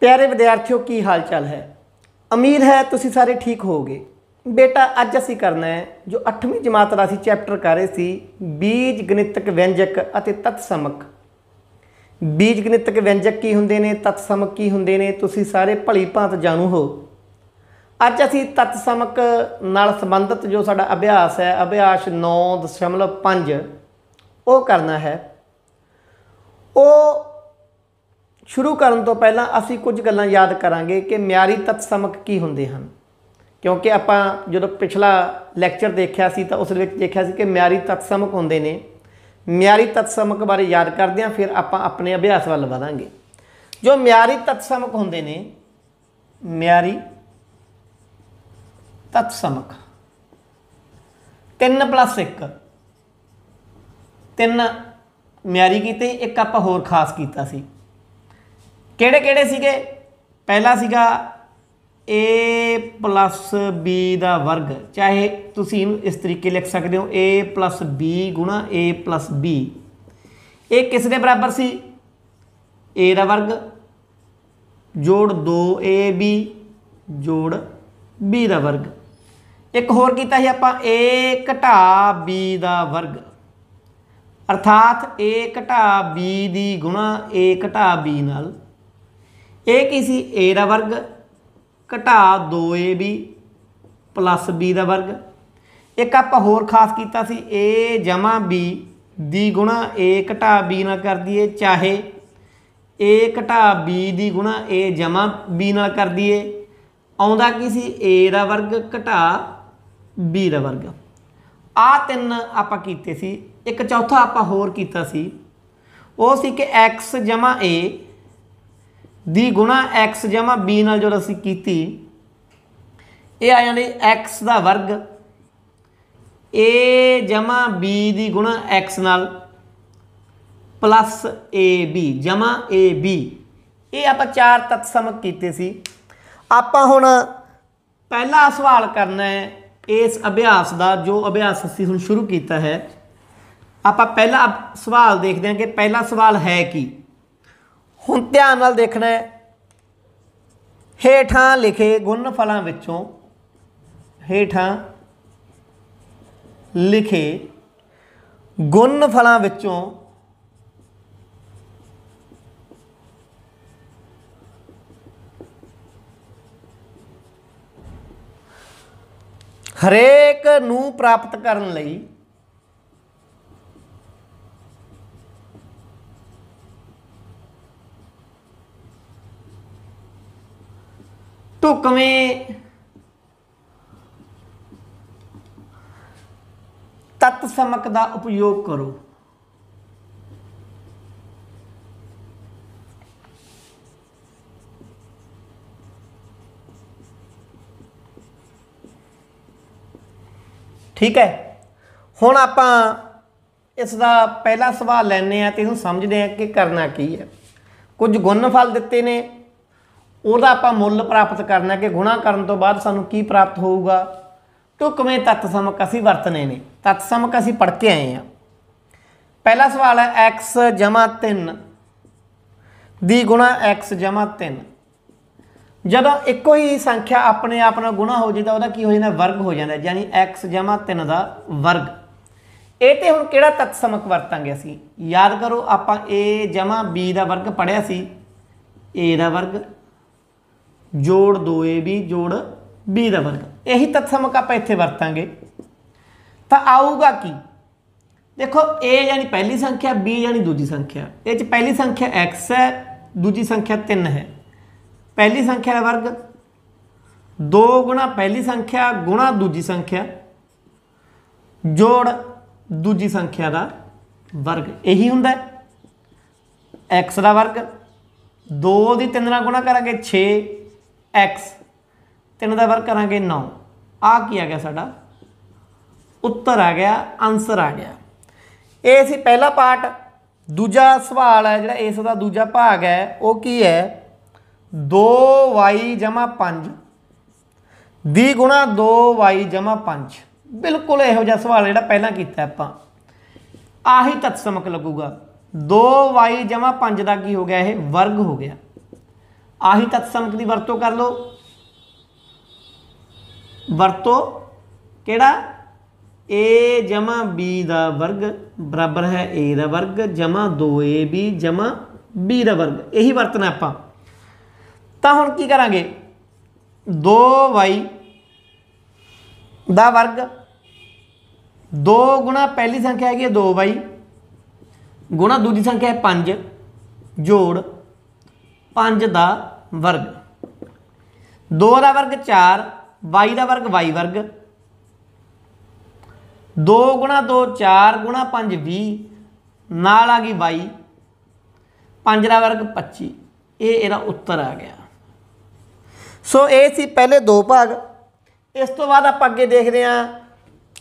ਪਿਆਰੇ ਵਿਦਿਆਰਥੀਓ ਕੀ ਹਾਲ ਚਾਲ ਹੈ ਅਮੀਰ ਹੈ ਤੁਸੀਂ ਸਾਰੇ ਠੀਕ ਹੋਵੋਗੇ ਬੇਟਾ ਅੱਜ ਅਸੀਂ ਕਰਨਾ ਹੈ ਜੋ 8ਵੀਂ ਜਮਾਤ ਦਾ ਅਸੀਂ ਚੈਪਟਰ ਕਰ ਰਹੇ ਸੀ ਬੀਜ ਗਣਿਤਕ ਵਿਅੰਜਕ ਅਤੇ ਤਤਸਮਕ ਬੀਜ ਗਣਿਤਕ ਵਿਅੰਜਕ ਕੀ ਹੁੰਦੇ ਨੇ ਤਤਸਮਕ ਕੀ ਹੁੰਦੇ ਨੇ ਤੁਸੀਂ ਸਾਰੇ ਭਲੀ ਭਾਂਤ ਜਾਣੂ ਹੋ ਅੱਜ ਅਸੀਂ ਤਤਸਮਕ ਨਾਲ ਸੰਬੰਧਿਤ ਜੋ ਸਾਡਾ ਅਭਿਆਸ ਹੈ ਅਭਿਆਸ 9.5 ਉਹ ਕਰਨਾ ਹੈ ਉਹ ਸ਼ੁਰੂ ਕਰਨ ਤੋਂ ਪਹਿਲਾਂ ਅਸੀਂ ਕੁਝ ਗੱਲਾਂ ਯਾਦ ਕਰਾਂਗੇ ਕਿ ਮਿਆਰੀ ਤਤਸਮਕ ਕੀ ਹੁੰਦੇ ਹਨ ਕਿਉਂਕਿ ਆਪਾਂ ਜਦੋਂ ਪਿਛਲਾ ਲੈਕਚਰ ਦੇਖਿਆ ਸੀ ਤਾਂ ਉਸ ਵਿੱਚ ਦੇਖਿਆ ਸੀ ਕਿ ਮਿਆਰੀ ਤਤਸਮਕ ਹੁੰਦੇ ਨੇ ਮਿਆਰੀ ਤਤਸਮਕ ਬਾਰੇ ਯਾਦ ਕਰਦੇ ਹਾਂ ਫਿਰ ਆਪਾਂ ਆਪਣੇ ਅਭਿਆਸ ਵੱਲ ਵਧਾਂਗੇ ਜੋ ਮਿਆਰੀ ਤਤਸਮਕ ਹੁੰਦੇ ਨੇ ਮਿਆਰੀ ਤਤਸਮਕ 3 ਤਿੰਨ ਮਿਆਰੀ ਕੀਤੇ ਇੱਕ ਆਪਾਂ ਹੋਰ ਖਾਸ ਕੀਤਾ ਸੀ ਕਿਹੜੇ ਕਿਹੜੇ ਸੀਗੇ ਪਹਿਲਾ ਸੀਗਾ a b ਦਾ ਵਰਗ ਚਾਹੇ ਤੁਸੀਂ ਇਹਨੂੰ ਇਸ ਤਰੀਕੇ ਲਿਖ ਸਕਦੇ ਹੋ a b a b ਇਹ ਕਿਸ ਦੇ ਬਰਾਬਰ ਸੀ a ਦਾ ਵਰਗ ਜੋੜ 2ab ਜੋੜ b ਦਾ ਵਰਗ ਇੱਕ ਹੋਰ ਕੀਤਾ ਸੀ ਆਪਾਂ a ਘਟਾ b ਦਾ ਵਰਗ ਅਰਥਾਤ a ਘਟਾ b ਦੀ ਗੁਣਾ a ਘਟਾ b ਨਾਲ ਇਹ ਕੀ ਸੀ a ਦਾ ਵਰਗ ਘਟਾ 2ab b ਦਾ ਵਰਗ ਇੱਕ ਆਪਾਂ ਹੋਰ ਖਾਸ ਕੀਤਾ ਸੀ a ਜਮਾ b ਦੀ ਗੁਣਾ a ਘਟਾ b ਨਾਲ ਕਰ ਦਈਏ ਚਾਹੇ a ਘਟਾ b ਦੀ ਗੁਣਾ a ਜਮਾ b ਨਾਲ ਕਰ ਦਈਏ ਆਉਂਦਾ ਕੀ ਸੀ a ਦਾ ਵਰਗ ਘਟਾ b ਦਾ ਵਰਗ ਆ ਤਿੰਨ ਆਪਾਂ ਕੀਤੇ ਸੀ ਇੱਕ ਚੌਥਾ ਆਪਾਂ ਹੋਰ ਕੀਤਾ ਸੀ ਉਹ ਸੀ ਕਿ x a ਦੀ ਗੁਣਾ x ਜਮਾ b ਨਾਲ ਜੋ ਅਸੀਂ ਕੀਤੀ ਇਹ ਆ ਜਾਂਦੀ x ਦਾ ਵਰਗ a ਜਮਾ b ਦੀ ਗੁਣਾ x ਨਾਲ ਪਲੱਸ ab ਜਮਾ ab ਇਹ ਆਪਾਂ ਚਾਰ ਤਤਸਮਕ ਕੀਤੇ ਸੀ ਆਪਾਂ ਹੁਣ ਪਹਿਲਾ ਸਵਾਲ ਕਰਨਾ ਹੈ ਇਸ ਅਭਿਆਸ ਦਾ ਜੋ ਅਭਿਆਸ ਅਸੀਂ ਹੁਣ ਸ਼ੁਰੂ ਕੀਤਾ ਹੈ ਆਪਾਂ ਪਹਿਲਾ ਸਵਾਲ ਦੇਖਦੇ ਹਾਂ ਕਿ ਪਹਿਲਾ ਸਵਾਲ ਹੈ ਕੀ ਹੁਣ ਧਿਆਨ ਨਾਲ ਦੇਖਣਾ ਹੈ ਹੇਠਾਂ ਲਿਖੇ ਗੁਣ ਫਲਾਂ ਵਿੱਚੋਂ ਹੇਠਾਂ ਲਿਖੇ ਗੁਣ ਫਲਾਂ ਵਿੱਚੋਂ ਹਰੇਕ ਨੂੰ ਪ੍ਰਾਪਤ ਕਰਨ ਲਈ ਢੁਕਵੇਂ ਸਮਕ ਦਾ ਉਪਯੋਗ ਕਰੋ ਠੀਕ ਹੈ ਹੁਣ ਆਪਾਂ ਇਸ ਦਾ ਪਹਿਲਾ ਸਵਾਲ ਲੈਣੇ ਆ ਤੇ ਇਹਨੂੰ ਸਮਝਦੇ ਆ ਕਿ ਕਰਨਾ ਕੀ ਹੈ ਕੁਝ ਗੁਣਫਲ ਦਿੱਤੇ ਨੇ ਉਹਦਾ ਆਪਾਂ ਮੁੱਲ ਪ੍ਰਾਪਤ ਕਰਨਾ ਕਿ ਗੁਣਾ ਕਰਨ ਤੋਂ ਬਾਅਦ ਸਾਨੂੰ ਕੀ ਪ੍ਰਾਪਤ ਹੋਊਗਾ ਟੁਕਵੇਂ ਤੱਤ ਸਮਕ ਅਸੀਂ ਵਰਤਨੇ ਨੇ ਤੱਤ ਸਮਕ ਅਸੀਂ ਪੜ ਕੇ ਆਏ ਆ ਪਹਿਲਾ ਸਵਾਲ ਹੈ x 3 ਦੀ ਗੁਣਾ x 3 ਜਦੋਂ ਇੱਕੋ ਹੀ ਸੰਖਿਆ ਆਪਣੇ ਆਪ ਨਾਲ ਗੁਣਾ ਹੋ ਜਾਂਦਾ ਉਹਦਾ ਕੀ ਹੋ ਜਾਂਦਾ ਵਰਗ ਹੋ ਜਾਂਦਾ ਯਾਨੀ x 3 ਦਾ ਵਰਗ ਇਹ ਤੇ ਹੁਣ ਕਿਹੜਾ ਤੱਤ ਸਮਕ ਵਰਤਾਂਗੇ ਅਸੀਂ ਯਾਦ ਕਰੋ ਆਪਾਂ a b ਦਾ ਵਰਗ ਪੜਿਆ ਸੀ a ਦਾ ਵਰਗ ਜੋੜ 2ab ਜੋੜ b ਦਾ ਵਰਗ ਇਹੀ ਤਤਸਮਕ ਆਪਾਂ ਇੱਥੇ ਵਰਤਾਂਗੇ ਤਾਂ ਆਊਗਾ ਕੀ ਦੇਖੋ a ਯਾਨੀ ਪਹਿਲੀ ਸੰਖਿਆ b ਯਾਨੀ ਦੂਜੀ ਸੰਖਿਆ ਇਹ ਚ ਪਹਿਲੀ ਸੰਖਿਆ x ਹੈ ਦੂਜੀ ਸੰਖਿਆ 3 ਹੈ ਪਹਿਲੀ ਸੰਖਿਆ ਦਾ ਵਰਗ 2 ਗੁਣਾ ਪਹਿਲੀ ਸੰਖਿਆ ਗੁਣਾ ਦੂਜੀ ਸੰਖਿਆ ਜੋੜ ਦੂਜੀ ਸੰਖਿਆ ਦਾ ਵਰਗ ਇਹੀ ਹੁੰਦਾ ਹੈ x ਦਾ ਵਰਗ 2 ਦੀ 3 ਨਾਲ ਗੁਣਾ ਕਰਾਂਗੇ 6 x 3 ਦਾ ਵਰਗ ਕਰਾਂਗੇ 9 ਆ ਕੀ ਆ ਗਿਆ ਸਾਡਾ ਉੱਤਰ ਆ ਗਿਆ ਆਨਸਰ ਆ ਗਿਆ ਇਹ ਸੀ ਪਹਿਲਾ ਪਾਰਟ ਦੂਜਾ ਸਵਾਲ ਹੈ ਜਿਹੜਾ ਇਸ ਦਾ ਦੂਜਾ ਭਾਗ ਹੈ ਉਹ ਕੀ ਹੈ 2y 5 ਦੀ ਗੁਣਾ 2y 5 ਬਿਲਕੁਲ ਇਹੋ ਜਿਹਾ ਸਵਾਲ ਜਿਹੜਾ ਪਹਿਲਾਂ ਕੀਤਾ ਆਪਾਂ ਆਹੀ ਤਤਸਮਕ ਲੱਗੂਗਾ 2y 5 ਦਾ ਕੀ ਹੋ ਗਿਆ ਇਹ ਵਰਗ ਹੋ ਗਿਆ ਆਹੀ ਤਤਸਮਕ ਦੀ ਵਰਤੋਂ ਕਰ ਲਓ ਵਰਤੋਂ ਕਿਹੜਾ a ਜਮਾ b ਦਾ ਵਰਗ ਬਰਾਬਰ ਹੈ a ਦਾ ਵਰਗ ਜਮਾ 2ab ਜਮਾ b ਦਾ ਵਰਗ ਇਹੀ ਵਰਤਣਾ ਆਪਾਂ ਤਾਂ ਹੁਣ ਕੀ ਕਰਾਂਗੇ 2y ਦਾ ਵਰਗ 2 ਗੁਣਾ ਪਹਿਲੀ ਸੰਖਿਆ ਹੈਗੀ 2y ਗੁਣਾ ਦੂਜੀ ਸੰਖਿਆ ਹੈ 5 ਜੋੜ 5 ਦਾ ਵਰਗ 2 ਦਾ ਵਰਗ 4 y ਦਾ ਵਰਗ y ਵਰਗ 2 2 4 5 20 ਨਾਲ ਆ ਗਈ y 5 ਦਾ ਵਰਗ 25 ਇਹ ਇਹਦਾ ਉੱਤਰ ਆ ਗਿਆ ਸੋ ਇਹ ਸੀ ਪਹਿਲੇ ਦੋ ਭਾਗ ਇਸ ਤੋਂ ਬਾਅਦ ਆਪਾਂ ਅੱਗੇ ਦੇਖਦੇ ਆਂ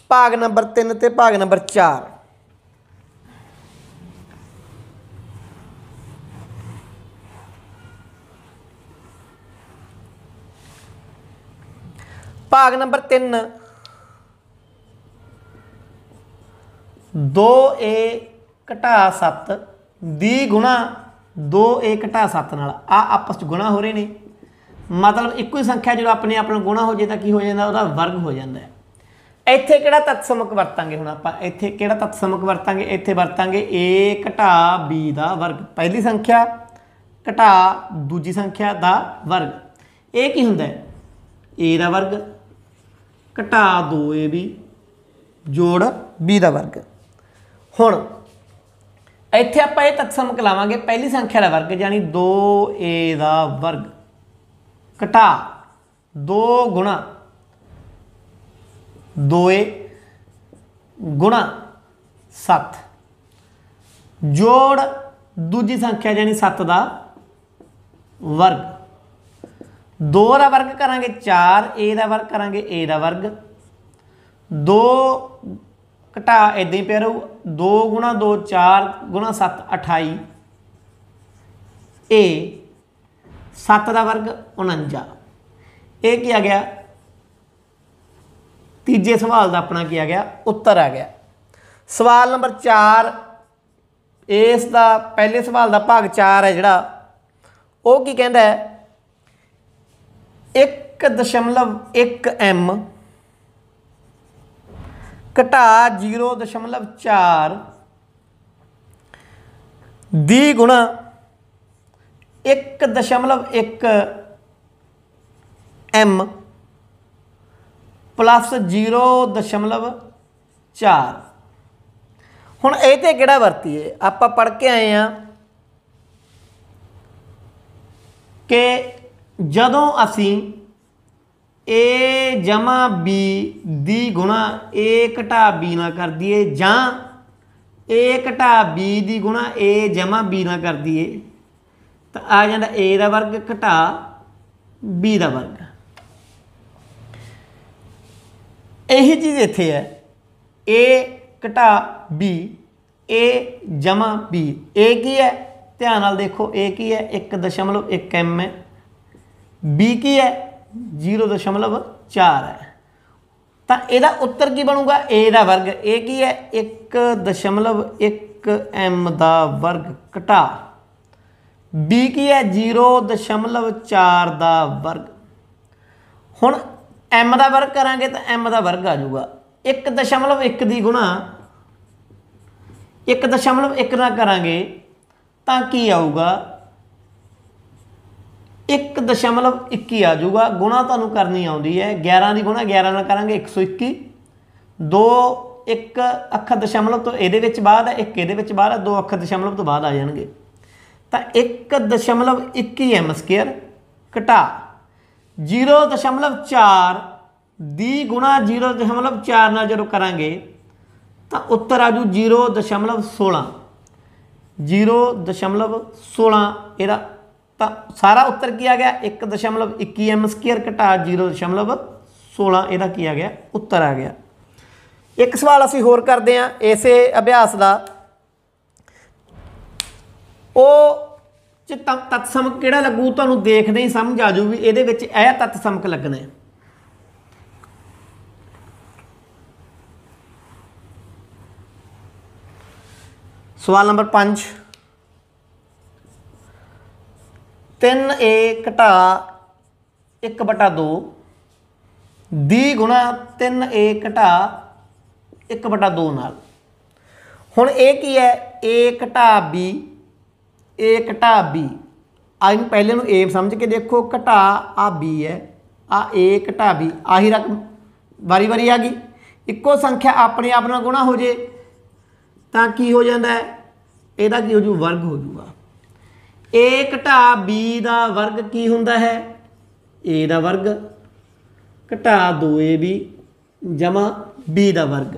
ਭਾਗ ਨੰਬਰ 3 ਤੇ ਭਾਗ ਨੰਬਰ 4 ਭਾਗ ਨੰਬਰ 3 2a 7 ਦੀ ਗੁਣਾ 2a 7 ਨਾਲ ਆ ਆਪਸ ਚ ਗੁਣਾ ਹੋ ਰਹੇ ਨੇ ਮਤਲਬ ਇੱਕੋ ਹੀ ਸੰਖਿਆ ਜਦੋਂ ਆਪਣੇ ਆਪ ਨੂੰ ਗੁਣਾ ਹੋ ਜੇ ਤਾਂ ਕੀ ਹੋ ਜਾਂਦਾ ਉਹਦਾ ਵਰਗ ਹੋ ਜਾਂਦਾ ਇੱਥੇ ਕਿਹੜਾ ਤਤਸਮਕ ਵਰਤਾਂਗੇ ਹੁਣ ਆਪਾਂ ਇੱਥੇ ਕਿਹੜਾ ਤਤਸਮਕ ਵਰਤਾਂਗੇ ਇੱਥੇ ਵਰਤਾਂਗੇ a ਘਟਾ b ਦਾ ਵਰਗ ਪਹਿਲੀ ਸੰਖਿਆ ਘਟਾ ਦੂਜੀ ਸੰਖਿਆ ਦਾ ਵਰਗ ਇਹ ਕੀ ਹੁੰਦਾ ਹੈ a ਦਾ ਵਰਗ ਘਟਾ 2ab ਜੋੜ b ਦਾ ਵਰਗ ਹੁਣ ਇੱਥੇ ਆਪਾਂ ਇਹ ਤਕਸਮ ਲਾਵਾਂਗੇ ਪਹਿਲੀ ਸੰਖਿਆ ਦਾ ਵਰਗ ਯਾਨੀ 2a ਦਾ ਵਰਗ ਘਟਾ 2 ਗੁਣਾ 2a ਗੁਣਾ 7 ਜੋੜ ਦੂਜੀ ਸੰਖਿਆ ਯਾਨੀ 7 ਦਾ ਵਰਗ 2 ਦਾ ਵਰਗ ਕਰਾਂਗੇ 4 a ਦਾ ਵਰਗ ਕਰਾਂਗੇ a ਦਾ ਵਰਗ 2 ਘਟਾ ਇਦਾਂ ਹੀ ਪਿਆ ਰਹੂ 2 2 4 7 28 a 7 ਦਾ ਵਰਗ 49 ਇਹ ਕੀ ਆ ਗਿਆ ਤੀਜੇ ਸਵਾਲ ਦਾ ਆਪਣਾ ਕੀ ਆ ਗਿਆ ਉੱਤਰ ਆ ਗਿਆ ਸਵਾਲ ਨੰਬਰ 4 ਇਸ ਦਾ ਪਹਿਲੇ ਸਵਾਲ ਦਾ ਭਾਗ 4 ਹੈ ਜਿਹੜਾ ਉਹ ਕੀ ਕਹਿੰਦਾ ਹੈ 1.1 m ਘਟਾ 0.4 ਦੀ ਗੁਣਾ 1.1 m ਪਲੱਸ 0.4 ਹੁਣ ਇਹ ਤੇ ਕਿਹੜਾ ਵਰਤੀਏ ਆਪਾਂ ਪੜ ਕੇ ਆਏ ਆ ਕਿ ਜਦੋਂ ਅਸੀਂ a b ਦੀ ਗੁਣਾ a ਘਟਾ b ਨਾਲ ਕਰ ਦਈਏ ਜਾਂ a ਘਟਾ b ਦੀ ਗੁਣਾ a b ਨਾਲ ਕਰ ਦਈਏ ਤਾਂ ਆ ਜਾਂਦਾ a ਦਾ ਵਰਗ ਘਟਾ b ਦਾ ਵਰਗ ਇਹ ਚੀਜ਼ ਇੱਥੇ ਹੈ a ਘਟਾ b a b a ਕੀ ਹੈ ਧਿਆਨ ਨਾਲ ਦੇਖੋ a ਕੀ ਹੈ 1.1 m ਹੈ b ਕੀ ਹੈ 0.4 ਹੈ ਤਾਂ ਇਹਦਾ ਉੱਤਰ ਕੀ ਬਣੂਗਾ a ਦਾ ਵਰਗ a ਕੀ ਹੈ 1.1 m ਦਾ ਵਰਗ ਘਟਾ b ਕੀ ਹੈ 0.4 ਦਾ ਵਰਗ ਹੁਣ m ਦਾ ਵਰਗ ਕਰਾਂਗੇ ਤਾਂ m ਦਾ ਵਰਗ ਆ ਜਾਊਗਾ 1.1 ਦੀ ਗੁਣਾ 1.1 ਨਾਲ ਕਰਾਂਗੇ ਤਾਂ ਕੀ ਆਊਗਾ 1.21 ਆ ਜਾਊਗਾ ਗੁਣਾ ਤੁਹਾਨੂੰ ਕਰਨੀ ਆਉਂਦੀ ਹੈ 11 ਦੀ ਗੁਣਾ 11 ਨਾਲ ਕਰਾਂਗੇ 121 2 ਇੱਕ ਅੱਖਰ ਦਸ਼ਮਲਵ ਤੋਂ ਇਹਦੇ ਵਿੱਚ ਬਾਅਦ ਹੈ ਇੱਕ ਇਹਦੇ ਵਿੱਚ ਬਾਅਦ ਹੈ ਦੋ ਅੱਖਰ ਦਸ਼ਮਲਵ ਤੋਂ ਬਾਅਦ ਆ ਜਾਣਗੇ ਤਾਂ 1.21 ਐਮ ਸਕੁਅਰ ਘਟਾ 0.4 ਦੀ ਗੁਣਾ 0.4 ਨਾਲ ਜਦੋਂ ਕਰਾਂਗੇ ਤਾਂ ਉੱਤਰ ਆ ਜੂ 0.16 0.16 ਇਹਦਾ ਤਾਂ ਸਾਰਾ ਉੱਤਰ ਕੀ ਆ ਗਿਆ 1.21 m2 ਘਟਾ 0.16 ਇਹਦਾ ਕੀ ਆ ਗਿਆ ਉੱਤਰ ਆ ਗਿਆ ਇੱਕ ਸਵਾਲ ਅਸੀਂ ਹੋਰ ਕਰਦੇ ਆ ਇਸੇ ਅਭਿਆਸ ਦਾ ਉਹ ਚ ਤਤਸਮਕ ਕਿਹੜਾ ਲੱਗੂ ਤੁਹਾਨੂੰ ਦੇਖਦੇ ਹੀ ਸਮਝ ਆ ਜੂ ਵੀ ਇਹਦੇ ਵਿੱਚ ਇਹ ਤਤਸਮਕ ਲੱਗਣਾ ਹੈ ਸਵਾਲ ਨੰਬਰ 5 3a ਘਟਾ 1/2 d ਗੁਣਾ 3a ਘਟਾ 1/2 ਨਾਲ ਹੁਣ ਇਹ ਕੀ ਹੈ a ਘਟਾ b a ਘਟਾ b ਆਇਨ ਪਹਿਲੇ ਨੂੰ a ਸਮਝ ਕੇ ਦੇਖੋ ਘਟਾ ਆ b ਹੈ ਆ a ਘਟਾ b ਆਹੀ ਰਕਮ ਵਾਰੀ-ਵਾਰੀ ਆ ਗਈ ਇੱਕੋ ਸੰਖਿਆ ਆਪਣੇ ਆਪ ਨਾਲ ਗੁਣਾ ਹੋ ਜੇ ਤਾਂ ਕੀ ਹੋ ਜਾਂਦਾ ਇਹਦਾ ਕੀ ਹੋ ਜੂ ਵਰਗ ਹੋ ਜੂਗਾ a ਘਟਾ b ਦਾ ਵਰਗ ਕੀ ਹੁੰਦਾ ਹੈ a ਦਾ ਵਰਗ ਘਟਾ 2ab ਜਮਾ b ਦਾ ਵਰਗ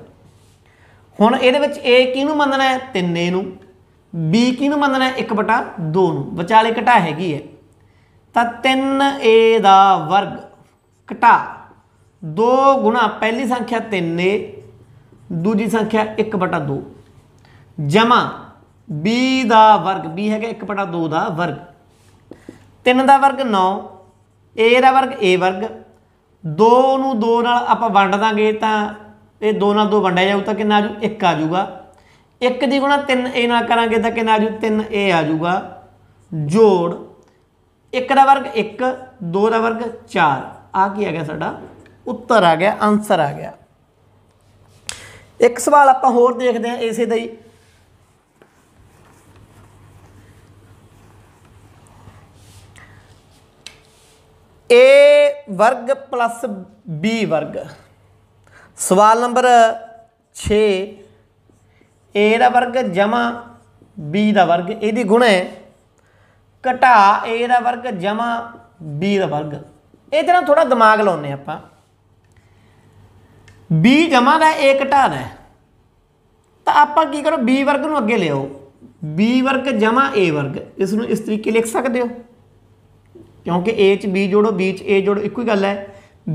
ਹੁਣ ਇਹਦੇ ਵਿੱਚ a ਕਿਹਨੂੰ ਮੰਨਣਾ ਹੈ 3a ਨੂੰ b ਕਿਹਨੂੰ ਮੰਨਣਾ ਹੈ 1/2 ਨੂੰ ਵਿਚਾਲੇ ਘਟਾ ਹੈਗੀ ਹੈ ਤਾਂ 3a ਦਾ ਵਰਗ ਘਟਾ 2 ਗੁਣਾ ਪਹਿਲੀ ਸੰਖਿਆ 3a ਦੂਜੀ ਸੰਖਿਆ 1/2 ਜਮਾ b ਦਾ ਵਰਗ b ਹੈਗਾ 1/2 ਦਾ ਵਰਗ 3 ਦਾ ਵਰਗ 9 a ਦਾ ਵਰਗ a ਵਰਗ 2 ਨੂੰ 2 ਨਾਲ ਆਪਾਂ ਵੰਡ ਦਾਂਗੇ ਤਾਂ ਇਹ 2 ਨਾਲ 2 ਵੰਡਿਆ ਜਾਊ ਤਾਂ ਕਿੰਨਾ ਆਜੂ 1 ਆਜੂਗਾ 1 ਦੀ ਗੁਣਾ 3a ਨਾਲ ਕਰਾਂਗੇ ਤਾਂ ਕਿੰਨਾ ਆਜੂ 3a ਆਜੂਗਾ ਜੋੜ 1 ਦਾ ਵਰਗ 1 2 ਦਾ ਵਰਗ 4 ਆ ਕੀ ਆ ਗਿਆ ਸਾਡਾ ਉੱਤਰ ਆ ਗਿਆ ਆਨਸਰ ਆ ਗਿਆ ਇੱਕ ਸਵਾਲ ਆਪਾਂ ਹੋਰ ਦੇਖਦੇ ਆ ਇਸੇ ਦਾ ਹੀ a ਵਰਗ b ਵਰਗ ਸਵਾਲ ਨੰਬਰ 6 a ਦਾ ਵਰਗ ਜਮਾ b ਦਾ ਵਰਗ ਇਹਦੀ ਗੁਣਾ ਹੈ ਘਟਾ a ਦਾ ਵਰਗ ਜਮਾ b ਦਾ ਵਰਗ ਇਹਦੇ ਨਾਲ ਥੋੜਾ ਦਿਮਾਗ ਲਾਉਨੇ ਆਪਾਂ b ਜਮਾ ਦਾ a ਘਟਾ ਦਾ ਤਾਂ ਆਪਾਂ ਕੀ ਕਰੋ b ਵਰਗ ਨੂੰ ਅੱਗੇ ਲਿਓ b ਵਰਗ ਜਮਾ a ਵਰਗ ਇਸ ਨੂੰ ਇਸ ਤਰੀਕੇ ਲਿਖ ਸਕਦੇ ਹੋ ਕਿਉਂਕਿ A ਚ B ਜੋੜੋ B ਚ A ਜੋੜੋ ਇੱਕੋ ਹੀ ਗੱਲ ਹੈ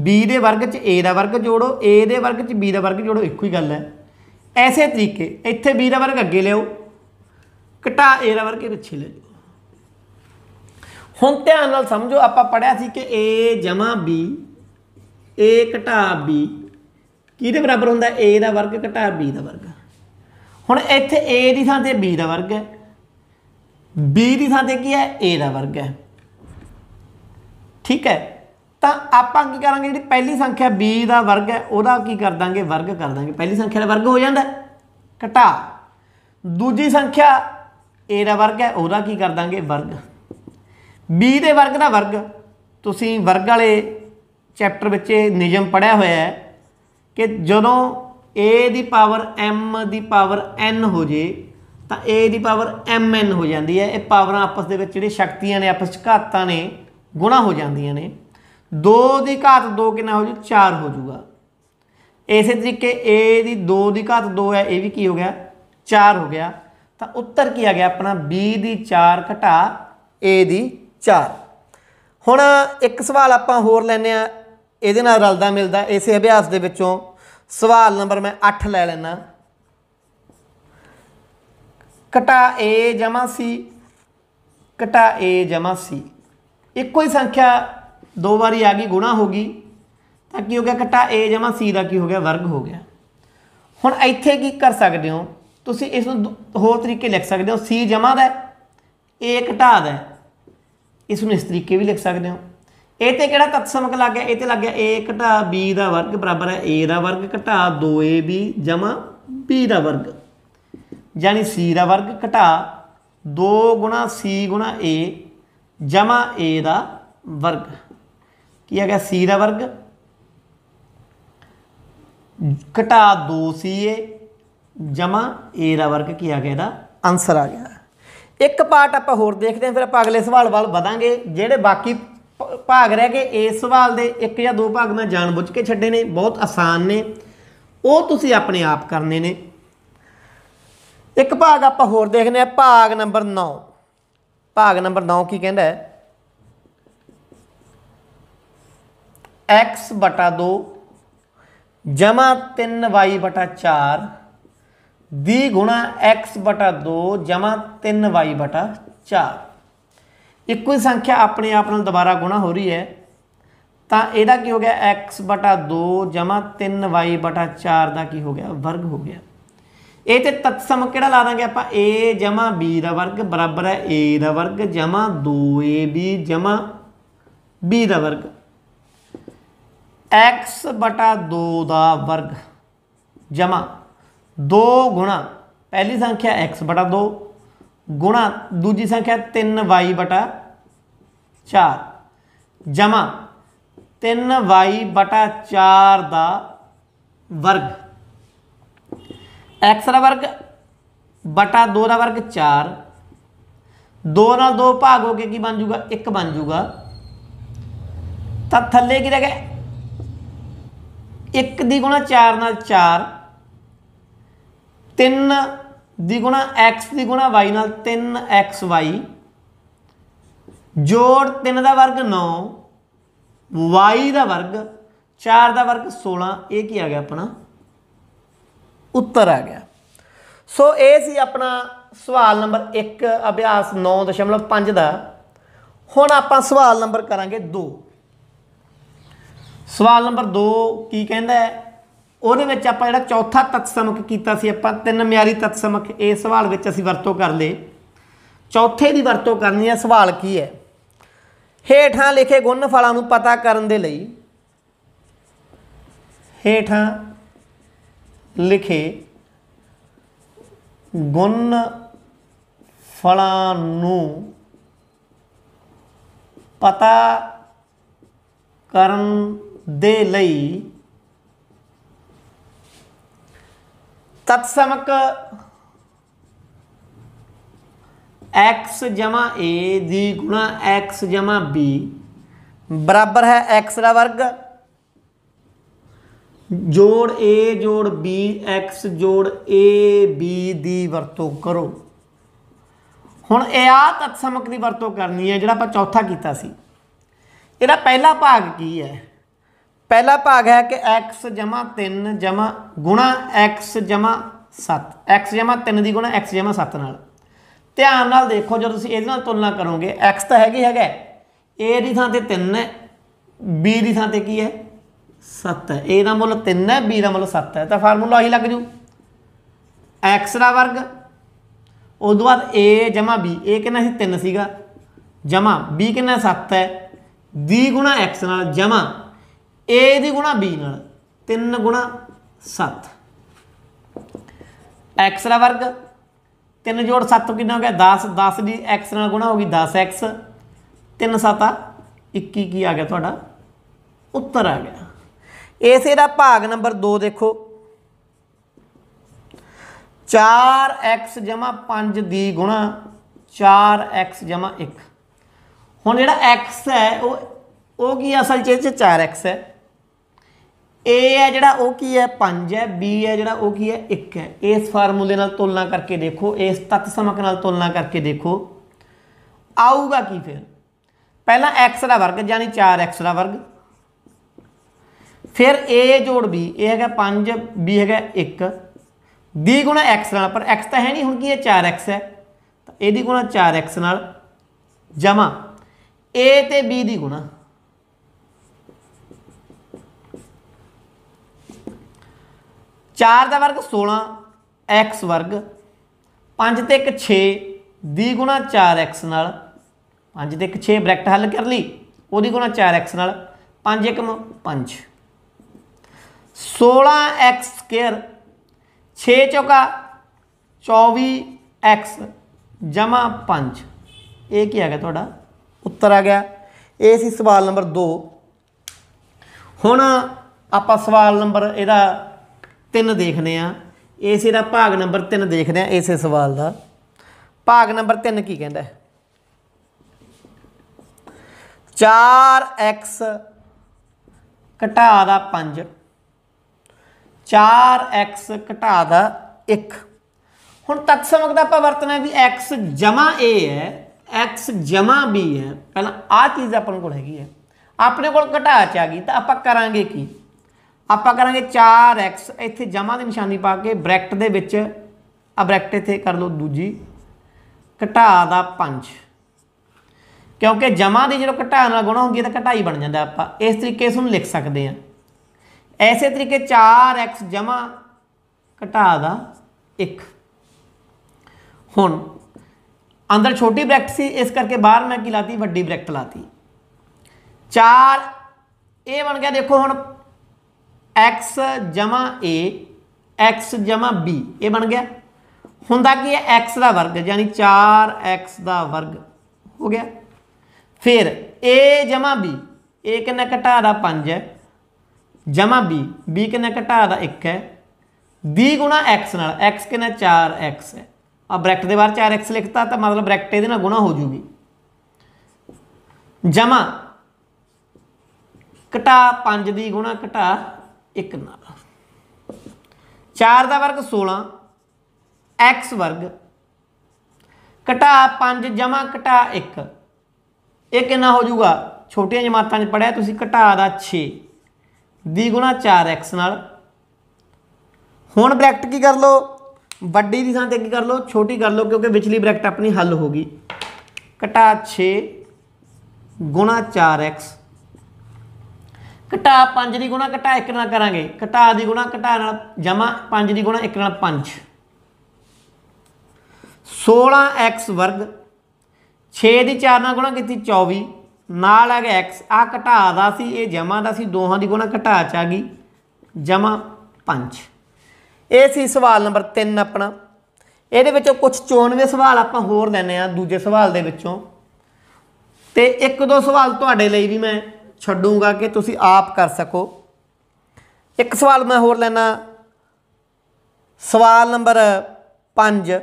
B ਦੇ ਵਰਗ ਚ A ਦਾ ਵਰਗ ਜੋੜੋ A ਦੇ ਵਰਗ ਚ B ਦਾ ਵਰਗ ਜੋੜੋ ਇੱਕੋ ਹੀ ਗੱਲ ਹੈ ਐਸੇ ਤਰੀਕੇ ਇੱਥੇ B ਦਾ ਵਰਗ ਅੱਗੇ ਲਿਓ ਘਟਾ A ਦਾ ਵਰਗ ਪਿੱਛੇ ਲੈ ਜਾਓ ਹੁਣ ਧਿਆਨ ਨਾਲ ਸਮਝੋ ਆਪਾਂ ਪੜਿਆ ਸੀ ਕਿ A B A ਘਟਾ B ਕਿਹਦੇ ਬਰਾਬਰ ਹੁੰਦਾ A ਦਾ ਵਰਗ ਘਟਾ B ਦਾ ਵਰਗ ਹੁਣ ਇੱਥੇ A ਦੀ ਥਾਂ ਤੇ B ਦਾ ਵਰਗ ਹੈ B ਦੀ ਥਾਂ ਤੇ ਕੀ ਹੈ A ਦਾ ਵਰਗ ਹੈ ਠੀਕ ਹੈ ਤਾਂ ਆਪਾਂ ਕੀ ਕਰਾਂਗੇ ਜਿਹੜੀ ਪਹਿਲੀ ਸੰਖਿਆ b ਦਾ ਵਰਗ ਹੈ ਉਹਦਾ ਕੀ ਕਰ ਦਾਂਗੇ ਵਰਗ ਕਰ ਦਾਂਗੇ ਪਹਿਲੀ ਸੰਖਿਆ ਦਾ ਵਰਗ ਹੋ ਜਾਂਦਾ ਘਟਾ ਦੂਜੀ ਸੰਖਿਆ a ਦਾ ਵਰਗ ਹੈ ਉਹਦਾ ਕੀ ਕਰ ਦਾਂਗੇ ਵਰਗ b ਦੇ ਵਰਗ ਦਾ ਵਰਗ ਤੁਸੀਂ ਵਰਗ ਵਾਲੇ ਚੈਪਟਰ ਵਿੱਚ ਇਹ ਨਿਯਮ ਪੜਿਆ ਹੋਇਆ ਹੈ ਕਿ ਜਦੋਂ a ਦੀ ਪਾਵਰ m ਦੀ ਪਾਵਰ n ਹੋ ਜੇ ਤਾਂ a ਦੀ ਪਾਵਰ mn ਹੋ ਜਾਂਦੀ ਹੈ ਇਹ ਪਾਵਰਾਂ ਆਪਸ ਦੇ ਵਿੱਚ ਜਿਹੜੇ ਸ਼ਕਤੀਆਂ ਨੇ ਆਪਸ ਚ ਘਾਤਾਂ ਨੇ ਗੁਣਾ ਹੋ ਜਾਂਦੀਆਂ ਨੇ 2 ਦੀ ਘਾਤ 2 ਕਿੰਨਾ ਹੋ ਜੂ 4 ਹੋ ਜੂਗਾ ਇਸੇ ਤਰੀਕੇ a ਦੀ 2 ਦੀ ਘਾਤ 2 ਹੈ ਇਹ ਵੀ ਕੀ ਹੋ ਗਿਆ 4 ਹੋ ਗਿਆ ਤਾਂ ਉੱਤਰ ਕੀ ਆ ਗਿਆ ਆਪਣਾ b ਦੀ 4 ਘਟਾ a ਦੀ 4 ਹੁਣ ਇੱਕ ਸਵਾਲ ਆਪਾਂ ਹੋਰ ਲੈਨੇ ਆ ਇਹਦੇ ਨਾਲ ਰਲਦਾ ਮਿਲਦਾ ਇਸੇ ਅਭਿਆਸ ਦੇ ਵਿੱਚੋਂ ਸਵਾਲ ਨੰਬਰ ਮੈਂ 8 ਲੈ ਲੈਣਾ ਘਟਾ a ਜਮਾ c ਘਟਾ a ਜਮਾ c ਇੱਕੋ ਹੀ ਸੰਖਿਆ ਦੋ ਵਾਰੀ ਆ ਗਈ ਗੁਣਾ ਹੋ ਗਈ ਤਾਂ ਕੀ ਹੋ ਗਿਆ ਘਟਾ a ਜਮਾ c ਦਾ ਕੀ ਹੋ ਗਿਆ ਵਰਗ ਹੋ ਗਿਆ ਹੁਣ ਇੱਥੇ ਕੀ ਕਰ ਸਕਦੇ ਹੋ ਤੁਸੀਂ ਇਸ ਨੂੰ ਹੋਰ ਤਰੀਕੇ ਲਿਖ ਸਕਦੇ ਹੋ c ਜਮਾ ਦਾ a ਘਟਾ ਦਾ ਇਸ ਨੂੰ ਇਸ ਤਰੀਕੇ ਵੀ ਲਿਖ ਸਕਦੇ ਹੋ ਇਹ ਤੇ ਕਿਹੜਾ ਤਤਸਮਕ ਲੱਗ ਗਿਆ ਇਹ ਤੇ ਲੱਗ ਗਿਆ a ਘਟਾ b ਦਾ ਵਰਗ ਬਰਾਬਰ ਹੈ a ਦਾ ਵਰਗ ਘਟਾ 2ab ਜਮਾ b ਦਾ ਵਰਗ ਯਾਨੀ c ਦਾ ਵਰਗ ਘਟਾ 2 c a ਜਮਾ a ਦਾ ਵਰਗ ਕੀ ਹੈਗਾ c ਦਾ ਵਰਗ ਘਟਾ 2ca ਜਮਾ a ਦਾ ਵਰਗ ਕੀ ਆ ਗਿਆ ਇਹਦਾ ਆਨਸਰ ਆ ਗਿਆ ਇੱਕ ਪਾਰਟ ਆਪਾਂ ਹੋਰ ਦੇਖਦੇ ਹਾਂ ਫਿਰ ਆਪਾਂ ਅਗਲੇ ਸਵਾਲ ਵੱਲ ਵਧਾਂਗੇ ਜਿਹੜੇ ਬਾਕੀ ਭਾਗ ਰਹਿ ਗਏ ਇਸ ਸਵਾਲ ਦੇ ਇੱਕ ਜਾਂ ਦੋ ਭਾਗ ਮੈਂ ਜਾਣਬੁੱਝ ਕੇ ਛੱਡੇ ਨੇ ਬਹੁਤ ਆਸਾਨ ਨੇ ਉਹ ਤੁਸੀਂ ਆਪਣੇ ਆਪ ਕਰਨੇ ਨੇ ਇੱਕ ਭਾਗ ਆਪਾਂ ਹੋਰ ਦੇਖਦੇ ਆ ਭਾਗ ਨੰਬਰ 9 ਭਾਗ ਨੰਬਰ 9 ਕੀ ਕਹਿੰਦਾ ਹੈ x 2 ਜਮਾ 3y 4 ਦੀ ਗੁਣਾ x 2 ਜਮਾ 3y 4 ਇੱਕੋ ਹੀ ਸੰਖਿਆ ਆਪਣੇ ਆਪ ਨਾਲ ਦੁਬਾਰਾ ਗੁਣਾ ਹੋ ਰਹੀ ਹੈ ਤਾਂ ਇਹਦਾ ਕੀ ਹੋ ਗਿਆ x 2 3y 4 ਦਾ ਕੀ ਹੋ ਗਿਆ ਵਰਗ ਹੋ ਗਿਆ ਇਹ ਤੇ ਤਤਸਮ ਕਿਹੜਾ ਲਾ ਦਾਂਗੇ ਆਪਾਂ a ਜਮਾ b ਦਾ ਵਰਗ ਬਰਾਬਰ ਹੈ a ਦਾ ਵਰਗ ਜਮਾ 2ab ਜਮਾ b ਦਾ ਵਰਗ x 2 ਦਾ ਵਰਗ ਜਮਾ 2 ਗੁਣਾ ਪਹਿਲੀ ਸੰਖਿਆ x 2 ਗੁਣਾ ਦੂਜੀ ਸੰਖਿਆ 3y 4 ਜਮਾ 3y 4 ਦਾ ਵਰਗ x ਦਾ ਵਰਗ ਬਟਾ 2 ਦਾ ਵਰਗ 4 2 ਨਾਲ 2 ਭਾਗ ਹੋ ਕੇ ਕੀ ਬਣ ਜਾਊਗਾ 1 ਬਣ ਜਾਊਗਾ ਤਾਂ ਥੱਲੇ ਕੀ ਰਹਿ ਗਿਆ 1 ਦੀ ਗੁਣਾ 4 ਨਾਲ 4 3 ਦੀ ਗੁਣਾ x ਦੀ ਗੁਣਾ y ਨਾਲ 3xy ਜੋੜ 3 ਦਾ ਵਰਗ 9 y ਦਾ ਵਰਗ 4 ਦਾ ਵਰਗ 16 ਇਹ ਕੀ ਆ ਗਿਆ ਆਪਣਾ ਉੱਤਰ ਆ ਗਿਆ ਸੋ ਇਹ ਸੀ ਆਪਣਾ ਸਵਾਲ ਨੰਬਰ 1 ਅਭਿਆਸ 9.5 ਦਾ ਹੁਣ ਆਪਾਂ ਸਵਾਲ ਨੰਬਰ ਕਰਾਂਗੇ 2 ਸਵਾਲ ਨੰਬਰ 2 ਕੀ ਕਹਿੰਦਾ ਹੈ ਉਹਦੇ ਵਿੱਚ ਆਪਾਂ ਜਿਹੜਾ ਚੌਥਾ ਤਤਸਮਕ ਕੀਤਾ ਸੀ ਆਪਾਂ ਤਿੰਨ ਮਿਆਰੀ ਤਤਸਮਕ ਇਹ ਸਵਾਲ ਵਿੱਚ ਅਸੀਂ ਵਰਤੋਂ ਕਰ ਲਏ ਚੌਥੇ ਦੀ ਵਰਤੋਂ ਕਰਨੀ ਹੈ ਸਵਾਲ ਕੀ ਹੈ ਹੇਠਾਂ ਲਿਖੇ ਗੁਣਫਲਾਂ ਨੂੰ ਪਤਾ ਕਰਨ ਦੇ ਲਈ ਹੇਠਾਂ ਲਿਖੇ ਗੁਣ ਫਲਾਂ ਨੂੰ ਪਤਾ ਕਰਨ ਦੇ ਲਈ ਤਤਸਮਕ x a ਦੀ ਗੁਣਾ x b ਬਰਾਬਰ ਹੈ x ਦਾ ਵਰਗ ਜੋੜ A ਜੋੜ B x ਜੋੜ A B ਦੀ ਵਰਤੋਂ ਕਰੋ ਹੁਣ ਇਹ ਆ ਤਤਸਮਕ ਦੀ ਵਰਤੋਂ ਕਰਨੀ ਹੈ ਜਿਹੜਾ ਆਪਾਂ ਚੌਥਾ ਕੀਤਾ ਸੀ ਇਹਦਾ ਪਹਿਲਾ ਭਾਗ ਕੀ ਹੈ ਪਹਿਲਾ ਭਾਗ ਹੈ ਕਿ x 3 ਗੁਣਾ x 7 x 3 ਦੀ ਗੁਣਾ x 7 ਨਾਲ ਧਿਆਨ ਨਾਲ ਦੇਖੋ ਜਦੋਂ ਤੁਸੀਂ ਇਹਦੇ ਨਾਲ ਤੁਲਨਾ ਕਰੋਗੇ x ਤਾਂ ਹੈਗੇ ਹੈਗਾ A ਦੀ ਥਾਂ ਤੇ 3 ਹੈ B ਦੀ ਥਾਂ ਤੇ ਕੀ ਹੈ 7 ਹੈ a ਦਾ ਮੁੱਲ 3 ਹੈ b ਦਾ ਮੁੱਲ 7 ਹੈ ਤਾਂ ਫਾਰਮੂਲਾ ਉਹੀ ਲੱਗ ਜੂ x ਦਾ ਵਰਗ ਉਸ ਤੋਂ ਬਾਅਦ a ਜਮਾ b a ਕਿੰਨਾ ਸੀ 3 ਸੀਗਾ ਜਮਾ b ਕਿੰਨਾ 7 ਹੈ d ਗੁਣਾ x ਨਾਲ ਜਮਾ a ਦੀ ਗੁਣਾ b ਨਾਲ 3 ਗੁਣਾ 7 x ਦਾ ਵਰਗ 3 ਜੋੜ 7 ਕਿੰਨਾ ਹੋ ਗਿਆ 10 10 ਦੀ x ਨਾਲ ਗੁਣਾ ਹੋ ਗਈ 10x 3 7 21 ਕੀ ਆ ਗਿਆ ਤੁਹਾਡਾ ਉੱਤਰ ਆ ਗਿਆ ਇਸੇ ਦਾ ਭਾਗ ਨੰਬਰ 2 ਦੇਖੋ 4x 5 ਦੀ ਗੁਣਾ 4x 1 ਹੁਣ ਜਿਹੜਾ x ਹੈ ਉਹ ਉਹ ਕੀ ਅਸਲ ਚ ਇਹ 4x ਹੈ a ਹੈ ਜਿਹੜਾ ਉਹ ਕੀ ਹੈ 5 ਹੈ b ਹੈ ਜਿਹੜਾ ਉਹ ਕੀ ਹੈ 1 ਹੈ ਇਸ ਫਾਰਮੂਲੇ ਨਾਲ ਤੁਲਨਾ ਕਰਕੇ ਦੇਖੋ ਇਸ ਤਤਸਮਕ ਨਾਲ ਤੁਲਨਾ ਕਰਕੇ ਦੇਖੋ ਆਊਗਾ ਕੀ ਫਿਰ ਪਹਿਲਾਂ x ਦਾ ਵਰਗ ਯਾਨੀ 4x ਦਾ ਵਰਗ ਫਿਰ a ਜੋੜ b ਇਹ ਹੈਗਾ 5 b ਹੈਗਾ 1 d ਗੁਣਾ x ਨਾਲ ਪਰ x ਤਾਂ ਹੈ ਨਹੀਂ ਹੁਣ ਕੀ ਹੈ 4x ਹੈ ਤਾਂ ਇਹਦੀ ਗੁਣਾ 4x ਨਾਲ ਜਮਾ a ਤੇ b ਦੀ ਗੁਣਾ ਚਾਰ ਦਾ ਵਰਗ 16 x ਵਰਗ 5 ਤੇ 1 6 ਦੀ ਗੁਣਾ 4x ਨਾਲ 5 ਤੇ 1 6 ਬ੍ਰੈਕਟ ਹੱਲ ਕਰ ਲਈ ਉਹਦੀ ਗੁਣਾ 4x ਨਾਲ 5 1 5 16x2 6 ਚੌਕਾ 24x ਜਮਾ 5 ਇਹ ਕੀ ਆ ਗਿਆ ਤੁਹਾਡਾ ਉੱਤਰ ਆ ਗਿਆ ਇਹ ਸੀ ਸਵਾਲ ਨੰਬਰ 2 ਹੁਣ ਆਪਾਂ ਸਵਾਲ ਨੰਬਰ ਇਹਦਾ 3 ਦੇਖਦੇ ਆ ਇਸੇ ਦਾ ਭਾਗ ਨੰਬਰ 3 ਦੇਖਦੇ ਆ ਇਸੇ ਸਵਾਲ ਦਾ ਭਾਗ ਨੰਬਰ 3 ਕੀ ਕਹਿੰਦਾ 4x ਘਟਾ ਦਾ 5 4x ਘਟਾ ਦਾ 1 ਹੁਣ ਤਤਸਮਕ ਦਾ ਆਪਾਂ ਵਰਤਣਾ ਵੀ x a ਹੈ x b ਹੈ ਪਹਿਲਾਂ ਆ ਚੀਜ਼ ਆਪਣ ਕੋਲ ਹੈਗੀ ਹੈ ਆਪਣੇ ਕੋਲ ਘਟਾ ਚ ਆ ਗਈ ਤਾਂ ਆਪਾਂ ਕਰਾਂਗੇ ਕੀ ਆਪਾਂ ਕਰਾਂਗੇ 4x ਇੱਥੇ ਜਮਾ ਦੀ ਨਿਸ਼ਾਨੀ ਪਾ ਕੇ ਬ੍ਰੈਕਟ ਦੇ ਵਿੱਚ ਆ ਬ੍ਰੈਕਟ ਇੱਥੇ ਕਰ ਲਓ ਦੂਜੀ ਘਟਾ ਦਾ 5 ਕਿਉਂਕਿ ਜਮਾ ਦੀ ਜਦੋਂ ਘਟਾ ਨਾਲ ਗੁਣਾ ਹੁੰਦੀ ਹੈ ਤਾਂ ਘਟਾਈ ਬਣ ਜਾਂਦਾ ਆਪਾਂ ਇਸ ਤਰੀਕੇ ਇਸ ਨੂੰ ਲਿਖ ਸਕਦੇ ਆ ਐਸੇ ਤਰੀਕੇ 4x ਜਮਾ ਘਟਾ ਦਾ 1 ਹੁਣ ਅੰਦਰ ਛੋਟੀ ਬ੍ਰੈਕਟ ਸੀ ਇਸ ਕਰਕੇ ਬਾਹਰ ਮੈਂ ਕੀ ਲਾਤੀ ਵੱਡੀ ਬ੍ਰੈਕਟ ਲਾਤੀ 4 ਇਹ ਬਣ ਗਿਆ ਦੇਖੋ ਹੁਣ x a x b ਇਹ ਬਣ ਗਿਆ ਹੁੰਦਾ ਕੀ ਹੈ x ਦਾ ਵਰਗ ਯਾਨੀ 4x ਦਾ ਵਰਗ ਹੋ ਗਿਆ ਫਿਰ a b a ਕਿੰਨਾ ਘਟਾ ਦਾ 5 ਹੈ ਜਮਾ b b ਕਿੰਨਾ ਘਟਾ ਦਾ 1 ਹੈ b ਗੁਣਾ x ਨਾਲ x ਕਿੰਨਾ 4x ਹੈ ਆ ਬ੍ਰੈਕਟ ਦੇ ਬਾਹਰ 4x ਲਿਖਤਾ ਤਾਂ ਮਤਲਬ ਬ੍ਰੈਕਟ ਇਹਦੇ ਨਾਲ ਗੁਣਾ ਹੋ ਜੂਗੀ ਜਮਾ ਘਟਾ 5 ਦੀ ਗੁਣਾ ਘਟਾ 1 ਨਾਲ 4 ਦਾ ਵਰਗ 16 x ਵਰਗ ਘਟਾ 5 ਜਮਾ ਘਟਾ 1 ਇਹ ਕਿੰਨਾ ਹੋ ਜੂਗਾ ਛੋਟੀਆਂ ਜਮਾਤਾਂ 'ਚ ਪੜਿਆ ਤੁਸੀਂ ਘਟਾ ਦਾ 6 ਗੁਣਾ 4x ਨਾਲ ਹੁਣ ਬ੍ਰੈਕਟ ਕੀ ਕਰ ਲਓ ਵੱਡੀ ਦੀ ਥਾਂ ਤੇ ਕੀ ਕਰ ਲਓ ਛੋਟੀ ਕਰ ਲਓ ਕਿਉਂਕਿ ਵਿਚਲੀ ਬ੍ਰੈਕਟ ਆਪਣੀ ਹੱਲ ਹੋ ਗਈ ਘਟਾ 6 ਗੁਣਾ 4x ਘਟਾ 5 ਦੀ ਗੁਣਾ ਘਟਾ 1 ਨਾਲ ਕਰਾਂਗੇ ਘਟਾ ਦੀ ਗੁਣਾ ਘਟਾ ਨਾਲ ਜਮਾ 5 ਦੀ ਗੁਣਾ 1 ਨਾਲ 5 16x ਵਰਗ 6 ਦੀ 4 ਨਾਲ ਗੁਣਾ ਕੀਤੀ 24 ਨਾਲ ਹੈਗਾ x ਆ ਘਟਾ ਦਾ ਸੀ ਇਹ ਜਮਾ ਦਾ ਸੀ ਦੋਹਾਂ ਦੀ ਗੁਣਾ ਘਟਾ ਚ ਆ ਗਈ ਜਮਾ 5 ਇਹ ਸੀ ਸਵਾਲ ਨੰਬਰ 3 ਆਪਣਾ ਇਹਦੇ ਵਿੱਚੋਂ ਕੁਝ 94 ਸਵਾਲ ਆਪਾਂ ਹੋਰ ਲੈਨੇ ਆ ਦੂਜੇ ਸਵਾਲ ਦੇ ਵਿੱਚੋਂ ਤੇ ਇੱਕ ਦੋ ਸਵਾਲ ਤੁਹਾਡੇ ਲਈ ਵੀ ਮੈਂ ਛੱਡੂਗਾ ਕਿ ਤੁਸੀਂ ਆਪ ਕਰ ਸਕੋ ਇੱਕ ਸਵਾਲ ਮੈਂ ਹੋਰ ਲੈਣਾ ਸਵਾਲ number 5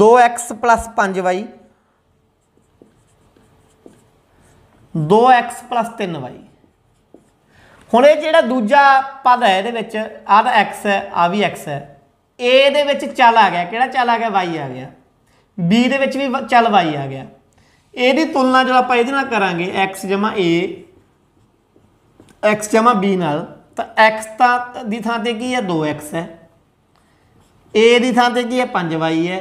2x 5y 2x 3y ਹੁਣ ਇਹ ਜਿਹੜਾ ਦੂਜਾ ਪਦ ਹੈ ਇਹਦੇ ਵਿੱਚ ਆਹ ਤਾਂ x ਹੈ ਆ ਵੀ x ਹੈ a ਦੇ ਵਿੱਚ ਚੱਲ ਆ ਗਿਆ ਕਿਹੜਾ ਚੱਲ ਆ ਗਿਆ y ਆ ਗਿਆ b ਦੇ ਵਿੱਚ ਵੀ ਚੱਲ y ਆ ਗਿਆ ਇਹਦੀ ਤੁਲਨਾ ਜਦੋਂ ਆਪਾਂ ਇਹਦੇ ਨਾਲ ਕਰਾਂਗੇ x a x b ਨਾਲ ਤਾਂ x ਤਾਂ ਦੀ ਥਾਂ ਤੇ ਕੀ ਹੈ 2x ਹੈ a ਦੀ ਥਾਂ ਤੇ ਕੀ ਹੈ 5y ਹੈ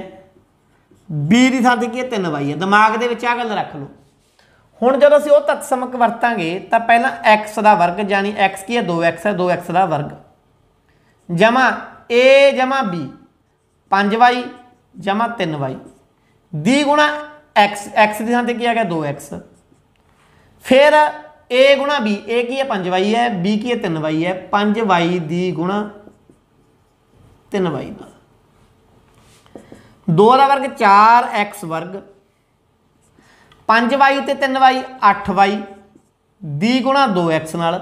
b ਦੀ ਥਾਂ ਤੇ ਕੀ ਹੈ 3y ਹੈ ਦਿਮਾਗ ਦੇ ਵਿੱਚ ਆ ਗੱਲ ਰੱਖ ਲਓ ਹੁਣ ਜਦੋਂ ਅਸੀਂ ਉਹ ਤਤਸਮਕ ਵਰਤਾਂਗੇ ਤਾਂ ਪਹਿਲਾਂ x ਦਾ ਵਰਗ ਜਾਨੀ x ਕੀ ਹੈ 2x ਹੈ 2x ਦਾ ਵਰਗ ਜਮਾ a ਜਮਾ b 5y ਜਮਾ 3y d ਗੁਣਾ x x ਦੀ ਥਾਂ ਤੇ ਕੀ ਆ ਗਿਆ 2x ਫਿਰ a ਗੁਣਾ b a ਕੀ ਹੈ 5y ਹੈ b ਕੀ ਹੈ 3y ਹੈ 5y ਦੀ ਗੁਣਾ 3y ਦਾ 2 ਦਾ ਵਰਗ 4x ਵਰਗ 5y ਤੇ 3y 8y 20 ਗੁਣਾ 2x ਨਾਲ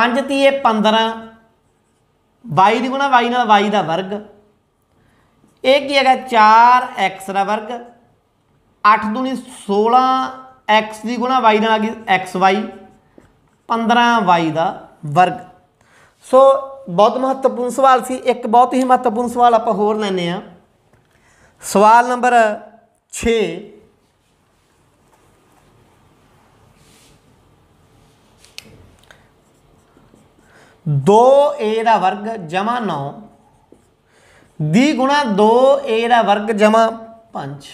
5 ਤੀਏ 15 y ਦੀ ਗੁਣਾ y ਨਾਲ y ਦਾ ਵਰਗ ਇਹ ਕੀ ਹੈਗਾ 4x ਦਾ ਵਰਗ 8 ਦੂਣੀ 16 x ਦੀ ਗੁਣਾ y ਨਾਲ ਆ ਗਈ xy 15y ਦਾ ਵਰਗ ਸੋ ਬਹੁਤ ਮਹੱਤਵਪੂਰਨ ਸਵਾਲ ਸੀ ਇੱਕ ਬਹੁਤ ਹੀ ਮਹੱਤਵਪੂਰਨ ਸਵਾਲ ਆਪਾਂ ਹੋਰ ਲੈਨੇ ਆ ਸਵਾਲ ਨੰਬਰ 6 2a ਦਾ ਵਰਗ ਜਮਾ 9 d ਗੁਣਾ 2a ਦਾ ਵਰਗ ਜਮਾ 5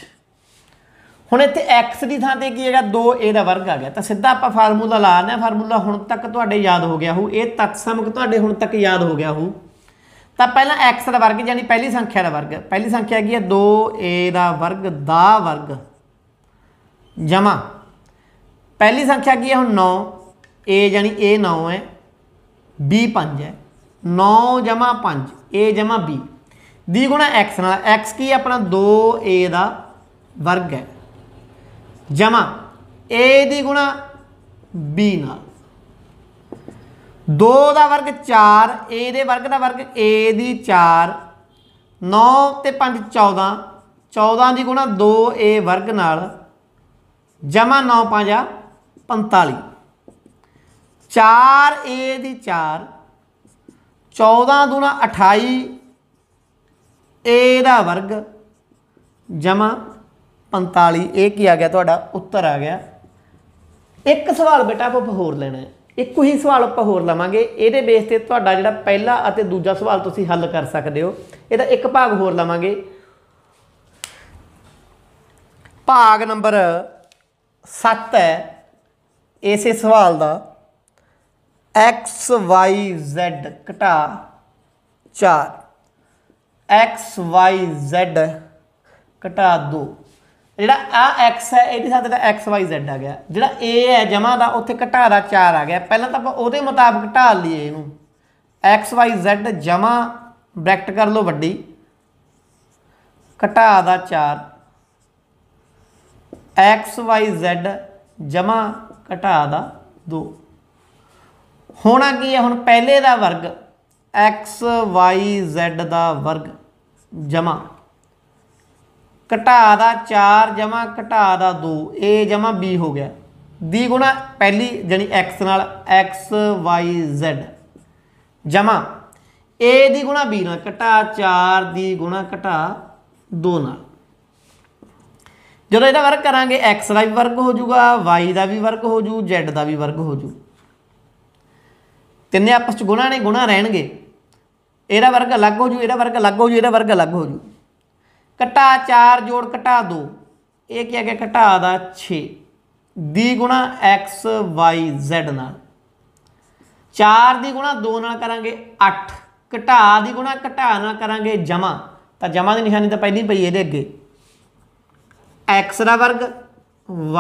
ਹੁਣ ਇੱਥੇ x ਦੀ ਥਾਂ ਤੇ ਕੀ ਹੈਗਾ 2a ਦਾ ਵਰਗ ਆ ਗਿਆ ਤਾਂ ਸਿੱਧਾ ਆਪਾਂ ਫਾਰਮੂਲਾ ਲਾ ਲੈਣਾ ਫਾਰਮੂਲਾ ਹੁਣ ਤੱਕ ਤੁਹਾਡੇ ਯਾਦ ਹੋ ਗਿਆ ਹੋਊ ਇਹ ਤਤਸਮਕ ਤੁਹਾਡੇ ਹੁਣ ਤੱਕ ਯਾਦ ਹੋ ਗਿਆ ਹੋਊ ਤਾਂ ਪਹਿਲਾਂ x ਦਾ ਵਰਗ ਯਾਨੀ ਪਹਿਲੀ ਸੰਖਿਆ ਦਾ ਵਰਗ ਪਹਿਲੀ ਸੰਖਿਆ ਕੀ ਹੈ 2a ਦਾ ਵਰਗ ਦਾ ਵਰਗ ਜਮਾ ਪਹਿਲੀ ਸੰਖਿਆ ਕੀ ਹੈ ਹੁਣ 9 a ਯਾਨੀ a 9 ਹੈ b 5 ਹੈ 9 5 a b d ਗੁਣਾ x ਨਾਲ x ਕੀ ਆਪਣਾ 2a ਦਾ ਵਰਗ ਹੈ ਜਮਾ a ਦੀ ਗੁਣਾ b ਨਾਲ 2 ਦਾ ਵਰਗ 4 a ਦੇ ਵਰਗ ਦਾ ਵਰਗ a ਦੀ 4 9 ਤੇ 5 14 14 ਦੀ ਗੁਣਾ 2a ਵਰਗ ਨਾਲ ਜਮਾ 9 5 45 4a ਦੀ 4 14 ਦੂਣਾ 28 a ਦਾ ਵਰਗ ਜਮਾ 45 ਇਹ ਕੀ ਆ ਗਿਆ ਤੁਹਾਡਾ ਉੱਤਰ ਆ ਗਿਆ ਇੱਕ ਸਵਾਲ ਬੇਟਾ ਆਪਾਂ ਹੋਰ ਲੈਣਾ ਹੈ ਇੱਕੋ ਹੀ ਸਵਾਲ ਆਪਾਂ ਹੋਰ ਲਵਾਂਗੇ ਇਹਦੇ ਬੇਸ ਤੇ ਤੁਹਾਡਾ ਜਿਹੜਾ ਪਹਿਲਾ ਅਤੇ ਦੂਜਾ ਸਵਾਲ ਤੁਸੀਂ ਹੱਲ ਕਰ ਸਕਦੇ ਹੋ ਇਹਦਾ ਇੱਕ ਭਾਗ ਹੋਰ ਲਵਾਂਗੇ ਭਾਗ ਨੰਬਰ 7 ਹੈ ਇਸੇ ਸਵਾਲ ਦਾ एक्स वाई जेड घटा चार एक्स वाई जेड ਘਟਾ ਦੋ ਜਿਹੜਾ ਆ ਐਕਸ ਹੈ ਇਹਦੇ ਸਾਥ ਦਾ x y z ਆ ਗਿਆ ਜਿਹੜਾ a ਹੈ ਜਮਾ ਦਾ ਉੱਥੇ ਘਟਾ ਦਾ 4 ਆ ਗਿਆ ਪਹਿਲਾਂ ਤਾਂ ਆਪਾਂ ਉਹਦੇ ਮੁਤਾਬਕ ਘਟਾ ਲਈਏ ਇਹਨੂੰ x y z ਜਮਾ ਬ੍ਰੈਕਟ ਕਰ ਲਓ ਵੱਡੀ ਘਟਾ ਦਾ 4 x y z ਜਮਾ ਘਟਾ ਦਾ 2 ਹੋਣਾ ਕੀ ਹੈ ਹੁਣ ਪਹਿਲੇ ਦਾ ਵਰਗ x y z ਦਾ ਵਰਗ ਜਮਾ ਘਟਾ ਦਾ 4 ਜਮਾ ਘਟਾ ਦਾ 2 a ਜਮਾ b ਹੋ ਗਿਆ d ਗੁਣਾ ਪਹਿਲੀ ਜਣੀ x ਨਾਲ x y z ਜਮਾ a ਦੀ ਗੁਣਾ b ਨਾਲ ਘਟਾ 4 ਦੀ ਗੁਣਾ ਘਟਾ 2 ਨਾਲ ਜਦੋਂ ਇਹਦਾ ਵਰਗ ਕਰਾਂਗੇ x ਦਾ ਵੀ ਵਰਗ ਹੋ ਜਾਊਗਾ y ਦਾ ਵੀ ਵਰਗ ਹੋ ਜਾਊ z ਦਾ ਵੀ ਵਰਗ ਹੋ ਜਾਊ ਤਿੰਨੇ ਆਪਸ 'ਚ ਗੁਣਾ ਨੇ ਗੁਣਾ ਰਹਿਣਗੇ ਇਹਦਾ ਵਰਗ ਅਲੱਗ ਹੋ ਜੂ ਇਹਦਾ ਵਰਗ ਅਲੱਗ ਹੋ ਜੂ ਇਹਦਾ ਵਰਗ ਅਲੱਗ ਹੋ ਜੂ ਕਟਾ 4 ਜੋੜ ਕਟਾ 2 ਇਹ ਕੀ ਆ ਗਿਆ ਕਟਾ ਦਾ 6 d ਗੁਣਾ x y z ਨਾਲ 4 ਦੀ ਗੁਣਾ 2 ਨਾਲ ਕਰਾਂਗੇ 8 ਘਟਾ ਦੀ ਗੁਣਾ ਘਟਾ ਨਾਲ ਕਰਾਂਗੇ ਜਮਾ ਤਾਂ ਜਮਾ ਦੀ ਨਿਸ਼ਾਨੀ ਤਾਂ ਪਹਿਲੀ ਪਈ ਇਹਦੇ ਅੱਗੇ x ਦਾ ਵਰਗ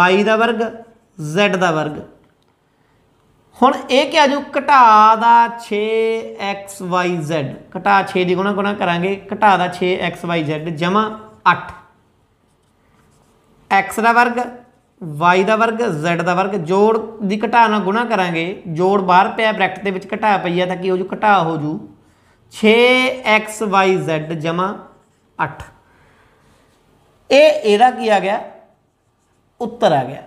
y ਦਾ ਵਰਗ z ਦਾ ਵਰਗ ਹੁਣ ਇਹ ਕਿ ਆਜੂ ਘਟਾ ਦਾ 6xyz ਘਟਾ 6 ਦੀ ਗੁਣਾ ਗੁਣਾ ਕਰਾਂਗੇ ਘਟਾ ਦਾ 6xyz ਜਮਾ 8 x ਦਾ ਵਰਗ y ਦਾ ਵਰਗ z ਦਾ ਵਰਗ ਜੋੜ ਦੀ ਘਟਾ ਨਾਲ ਗੁਣਾ ਕਰਾਂਗੇ ਜੋੜ ਬਾਹਰ ਪਿਆ ਬ੍ਰੈਕਟ ਦੇ ਵਿੱਚ ਘਟਾ ਪਈ ਆ ਤਾਂ ਕੀ ਹੋ ਜੂ ਘਟਾ ਹੋ ਜੂ 6xyz ਜਮਾ 8 ਇਹ ਇਹਦਾ ਕੀ ਆ ਗਿਆ ਉੱਤਰ ਆ ਗਿਆ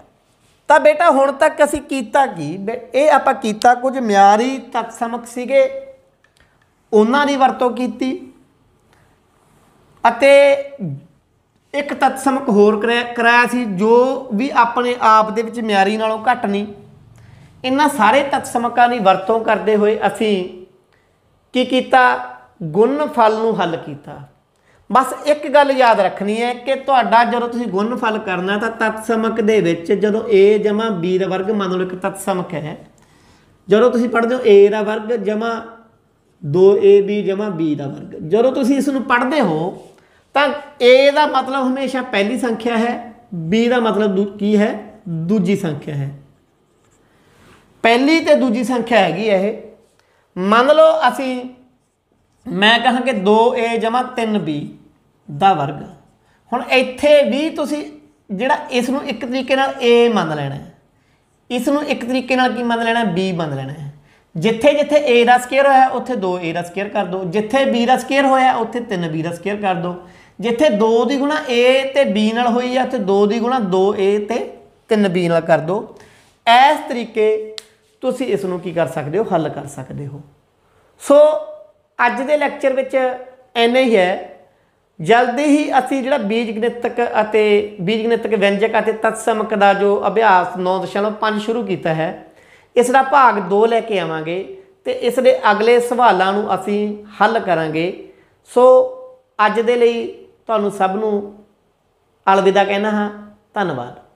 ਤਾਂ ਬੇਟਾ ਹੁਣ ਤੱਕ ਅਸੀਂ ਕੀਤਾ ਕੀ ਇਹ ਆਪਾਂ ਕੀਤਾ ਕੁਝ ਮਿਆਰੀ ਤਤਸਮਕ ਸੀਗੇ ਉਹਨਾਂ ਦੀ ਵਰਤੋਂ ਕੀਤੀ ਅਤੇ ਇੱਕ ਤਤਸਮਕ ਹੋਰ ਕਰਾਇਆ ਸੀ ਜੋ ਵੀ ਆਪਣੇ ਆਪ ਦੇ ਵਿੱਚ ਮਿਆਰੀ ਨਾਲੋਂ ਘੱਟ ਨਹੀਂ ਇਹਨਾਂ ਸਾਰੇ ਤਤਸਮਕਾਂ ਦੀ ਵਰਤੋਂ ਕਰਦੇ ਹੋਏ ਅਸੀਂ ਕੀ ਕੀਤਾ ਗੁਣਫਲ ਨੂੰ ਹੱਲ ਕੀਤਾ ਬਸ ਇੱਕ ਗੱਲ ਯਾਦ ਰੱਖਣੀ ਹੈ ਕਿ ਤੁਹਾਡਾ ਜਦੋਂ ਤੁਸੀਂ ਗੁਣਨਫਲ ਕਰਨਾ ਤਾਂ ਤਤਸਮਕ ਦੇ ਵਿੱਚ ਜਦੋਂ a ਜਮਾ b ਦਾ ਵਰਗ ਮੰਨ ਲਓ ਇੱਕ ਤਤਸਮਕ ਹੈ ਜਦੋਂ ਤੁਸੀਂ ਪੜ੍ਹਦੇ ਹੋ a ਦਾ ਵਰਗ ਜਮਾ 2ab ਜਮਾ b ਦਾ ਵਰਗ ਜਦੋਂ ਤੁਸੀਂ ਇਸ ਨੂੰ ਪੜ੍ਹਦੇ ਹੋ ਤਾਂ a ਦਾ ਮਤਲਬ ਹਮੇਸ਼ਾ ਪਹਿਲੀ ਸੰਖਿਆ ਹੈ b ਦਾ ਮਤਲਬ ਕੀ ਹੈ ਦੂਜੀ ਸੰਖਿਆ ਹੈ ਪਹਿਲੀ ਤੇ ਦੂਜੀ ਸੰਖਿਆ ਹੈਗੀ ਇਹ ਮੰਨ ਲਓ ਅਸੀਂ ਮੈਂ ਕਹਾਂ ਕਿ 2a 3b ਦਾ ਵਰਗ ਹੁਣ ਇੱਥੇ ਵੀ ਤੁਸੀਂ ਜਿਹੜਾ ਇਸ ਨੂੰ ਇੱਕ ਤਰੀਕੇ ਨਾਲ a ਮੰਨ ਲੈਣਾ ਹੈ ਇਸ ਨੂੰ ਇੱਕ ਤਰੀਕੇ ਨਾਲ ਕੀ ਮੰਨ ਲੈਣਾ b ਮੰਨ ਲੈਣਾ ਹੈ ਜਿੱਥੇ ਜਿੱਥੇ a ਦਾ ਸਕੁਅਰ ਹੋਇਆ ਉੱਥੇ 2a ਦਾ ਸਕੁਅਰ ਕਰ ਦਿਓ ਜਿੱਥੇ b ਦਾ ਸਕੁਅਰ ਹੋਇਆ ਉੱਥੇ 3b ਦਾ ਸਕੁਅਰ ਕਰ ਦਿਓ ਜਿੱਥੇ 2 ਦੀ ਗੁਣਾ a ਤੇ b ਨਾਲ ਹੋਈ ਹੈ ਉੱਥੇ 2 ਦੀ ਗੁਣਾ 2a ਤੇ 3b ਨਾਲ ਕਰ ਦਿਓ ਇਸ ਤਰੀਕੇ ਤੁਸੀਂ ਇਸ ਨੂੰ ਕੀ ਕਰ ਸਕਦੇ ਹੋ ਹੱਲ ਕਰ ਸਕਦੇ ਹੋ ਸੋ ਅੱਜ ਦੇ ਲੈਕਚਰ ਵਿੱਚ ਐਨਾ ਹੀ ਹੈ ਜਲਦੀ ਹੀ ਅਸੀਂ ਜਿਹੜਾ ਬੀਜ ਗਣਿਤਕ ਅਤੇ ਬੀਜ ਗਣਿਤਕ ਵਿਅੰਜਕ ਅਤੇ ਤਤਸਮਕ ਦਾ ਜੋ ਅਭਿਆਸ 9.5 ਸ਼ੁਰੂ ਕੀਤਾ ਹੈ ਇਸ ਦਾ ਭਾਗ 2 ਲੈ ਕੇ ਆਵਾਂਗੇ ਤੇ ਇਸ ਦੇ ਅਗਲੇ ਸਵਾਲਾਂ ਨੂੰ ਅਸੀਂ ਹੱਲ ਕਰਾਂਗੇ ਸੋ ਅੱਜ ਦੇ ਲਈ ਤੁਹਾਨੂੰ ਸਭ ਨੂੰ ਅਲਵਿਦਾ ਕਹਿਣਾ ਹਾਂ ਧੰਨਵਾਦ